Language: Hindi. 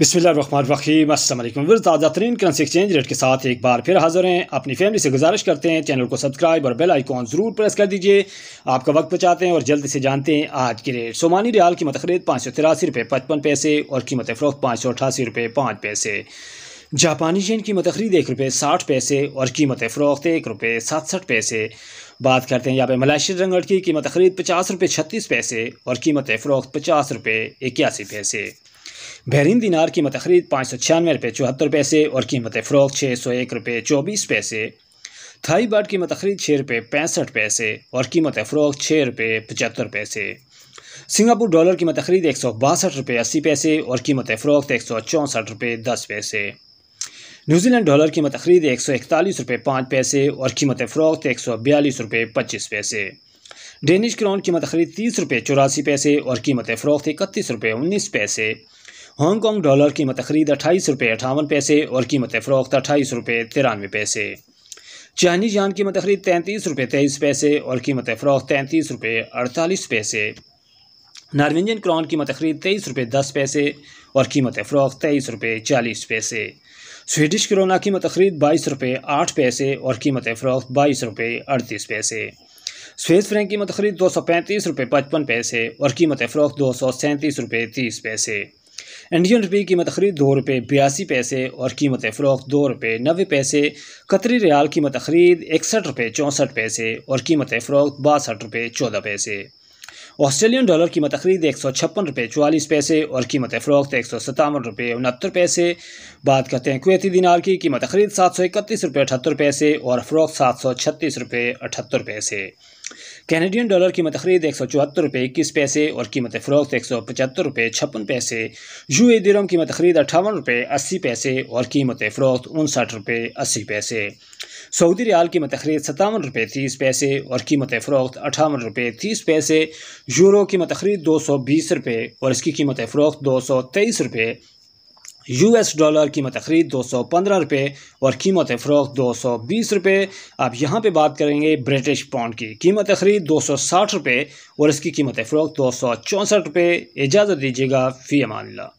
बिस्मिल्लाम ताज़ा तरीन करेंसी एक्सचेंज रेट के साथ एक बार फिर हाजिर हैं अपनी फैमिली से गुजारिश करते हैं चैनल को सब्सक्राइब और बेल आइकॉन ज़रूर प्रेस कर दीजिए आपका वक्त बचाते हैं और जल्दी से जानते हैं आज की रेट सोमानी रियाल की मतखरीद पाँच सौ तिरासी रुपये पचपन पैसे और कीमत फ़रोख पाँच सौ अठासी रुपये पाँच पैसे जापानी चेन की मतखरीद एक रुपये साठ पैसे और कीमत फ़रोख्त एक रुपये सतसठ पैसे बात करते हैं यहाँ पे मलेशियन रंगड़ की कीमत खरीद पचास रुपये छत्तीस पैसे और कीमत फ़रोख्त पचास रुपये इक्यासी पैसे बहरीन दिनार कीमत खरीद पाँच सौ छियानवे रुपये चौहत्तर पैसे और कीमत फ़रोख छः सौ एक रुपये चौबीस पैसे थाई बाट कीमत खरीद छः रुपये पैंसठ पैसे और कीमत फ़रोख छः रुपये पचहत्तर पैसे सिंगापुर डॉलर कीमत खरीद एक सौ बासठ रुपये अस्सी पैसे और कीमत फ़रोख्त एक सौ चौंसठ रुपये दस पैसे न्यूजीलैंड डॉलर कीमत खरीद एक सौ इकतालीस रुपये पाँच पैसे और कीमत फ़रोख्त एक सौ बयालीस रुपये पच्चीस पैसे डेनिश क्राउन कीमत खरीद तीस रुपये चौरासी पैसे और कीमत फ़रोख्त इकतीस रुपये उन्नीस पैसे हांगकॉन्ग डॉलर कीमत खरीद अट्ठाईस रुपये अठावन पैसे और कीमत फ़रोख्त अट्ठाईस रुपये तिरानवे पैसे चाइनीज जान कीमत खरीद तैंतीस रुपये तेईस पैसे और कीमत फ़रोख्त तैंतीस रुपये अड़तालीस पैसे नार्वेजियन क्रॉन कीमत खरीद तेईस रुपये दस पैसे और कीमत फरोख तेईस रुपये चालीस पैसे स्वीडिश करोना कीमत खरीद बाईस रुपये आठ पैसे और कीमत फरोख बाईस रुपये अड़तीस पैसे स्वेस फ्रेंक कीमत खरीद दो सौ पैंतीस रुपये पचपन पैसे और कीमत फरोख दो सौ सैंतीस रुपये तीस पैसे इंडियन रुपये कीमत खरीद दो रुपये बयासी पैसे और कीमत फ़रोख दो रुपये नबे पैसे कतरी रियाल कीमत खरीद इकसठ रुपये चौंसठ पैसे और कीमत फ़रोख बासठ रुपये चौदह पैसे ऑस्ट्रेलियन डॉलर कीमत खरीद एक सौ छप्पन रुपये चवालीस पैसे और कीमत फ़रोख्त एक सौ सतावन रुपये उनहत्तर पैसे बात करते हैं कुवैती दिनार की कीमत खरीद सात सौ इकतीस रुपये अठहत्तर पैसे और फ़रोख्त सात सौ छत्तीस रुपये अठहत्तर पैसे कैनेडियन डॉलर कीमत खरीद एक सौ चौहत्तर रुपये इक्कीस पैसे और कीमत फ़रोख्त एक सौ पचहत्तर रुपये छप्पन पैसे यू ए दिरम कीमत खरीद अट्ठावन रुपये अस्सी पैसे और कीमत फ़रोख्त उनसठ रुपये अस्सी पैसे सऊदी रियाल की खरीद सतावन रुपये तीस पैसे और कीमत फ़रोख्त अठावन रुपये तीस पैसे यूरो की खरीद दो सौ बीस रुपये और इसकी कीमत फ़रोख्त दो सौ तेईस रुपये यू एस डॉलर की खरीद दो सौ पंद्रह रुपये और कीमत फ़रोख्त दो सौ बीस रुपये आप यहाँ पर बात करेंगे ब्रिटिश पाउंड की कीमत खरीद दो सौ साठ रुपये और इसकी कीमत फ़रोख्त दो सौ चौंसठ रुपये इजाज़त दीजिएगा फ़ी अमान